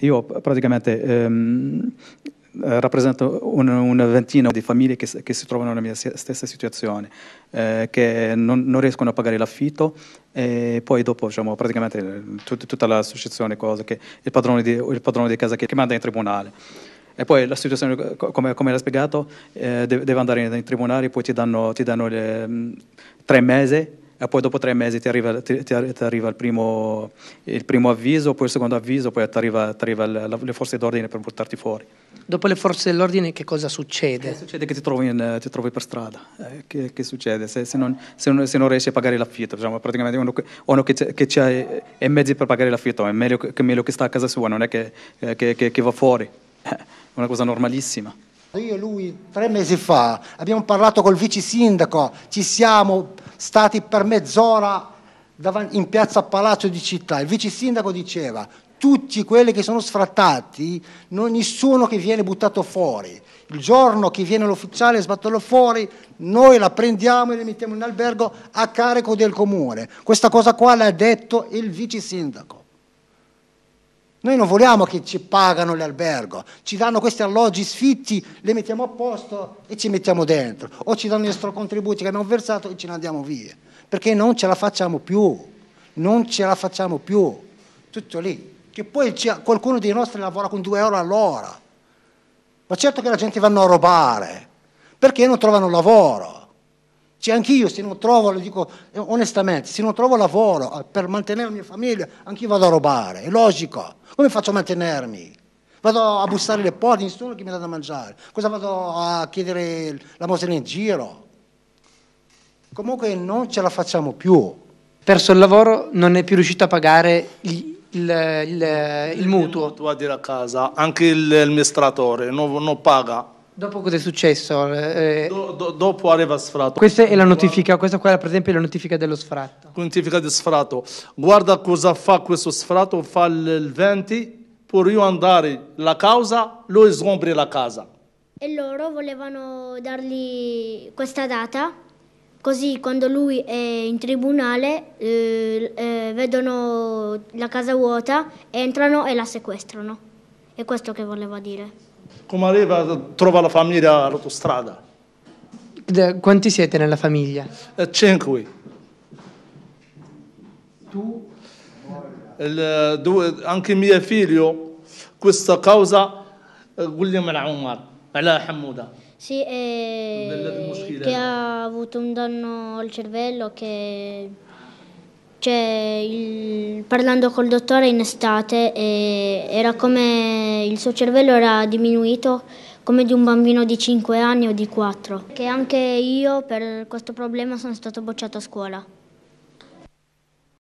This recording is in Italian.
Io praticamente ehm, rappresento una, una, ventina di famiglie che, che, si trovano nella mia stessa situazione, eh, che non, non, riescono a pagare l'affitto e poi dopo diciamo, praticamente tut, tutta l'associazione, cosa che il padrone di, il padrone di casa che, che manda in tribunale. E poi la situazione, come, come l'ha spiegato, eh, deve, andare in, in tribunale, poi ti danno, ti danno le, tre mesi e poi dopo tre mesi ti arriva, ti, ti arriva il, primo, il, primo, avviso, poi il secondo avviso, poi ti arriva, arriva le forze d'ordine per portarti fuori. Dopo le forze dell'ordine che cosa succede? Eh, succede che ti trovi, in, ti trovi per strada, eh, che, che, succede? Se, se, non, se, non, se, non, riesci a pagare l'affitto, diciamo, praticamente uno, uno che, che ha eh, i mezzi per pagare l'affitto, è meglio che, meglio che sta a casa sua, non è che, eh, che va fuori, eh, è una cosa normalissima. Io e lui tre mesi fa abbiamo parlato col vice sindaco, ci siamo stati per mezz'ora in piazza Palazzo di Città. Il vice sindaco diceva tutti quelli che sono sfrattati, non nessuno che viene buttato fuori. Il giorno che viene l'ufficiale e sbattono fuori, noi la prendiamo e la mettiamo in albergo a carico del comune. Questa cosa qua l'ha detto il vice sindaco. Noi non vogliamo che ci pagano l'albergo, ci danno questi alloggi sfitti, li mettiamo a posto e ci mettiamo dentro, o ci danno i nostri contributi che abbiamo versato e ce ne andiamo via, perché non ce la facciamo più, non ce la facciamo più, tutto lì. Che poi qualcuno dei nostri lavora con due euro all'ora, ma certo che la gente vanno a rubare, perché non trovano lavoro. Cioè anch'io se non trovo, lo dico eh, onestamente, se non trovo lavoro eh, per mantenere la mia famiglia, anch'io vado a rubare, è logico. Come faccio a mantenermi? Vado a bussare le porte, nessuno che mi dà da mangiare. Cosa vado a chiedere la mostra in giro? Comunque non ce la facciamo più. Perso il lavoro, non è più riuscito a pagare il, il, il, il mutuo. Il mutuo della casa, anche l'amministratore non, non paga Dopo cosa è successo? Eh, eh, do, do, dopo arriva sfratto. Questa è la notifica, questa qua è per esempio la notifica dello sfratto. Notifica di sfratto. Guarda cosa fa questo sfratto, fa il 20, per io andare la causa, lui sgombri la casa. E loro volevano dargli questa data, così quando lui è in tribunale eh, eh, vedono la casa vuota, entrano e la sequestrano. È questo che voleva dire. Come arriva, trova la famiglia all'autostrada. Quanti siete nella famiglia? Eh, cinque. Tu? Il, eh, due, anche mio figlio, questa causa, eh, William Al-Umar, Ala Hamuda. Sì, eh, che ha avuto un danno al cervello che cioè, il, parlando col dottore in estate, eh, era come il suo cervello era diminuito come di un bambino di 5 anni o di 4. Che anche io per questo problema sono stato bocciato a scuola.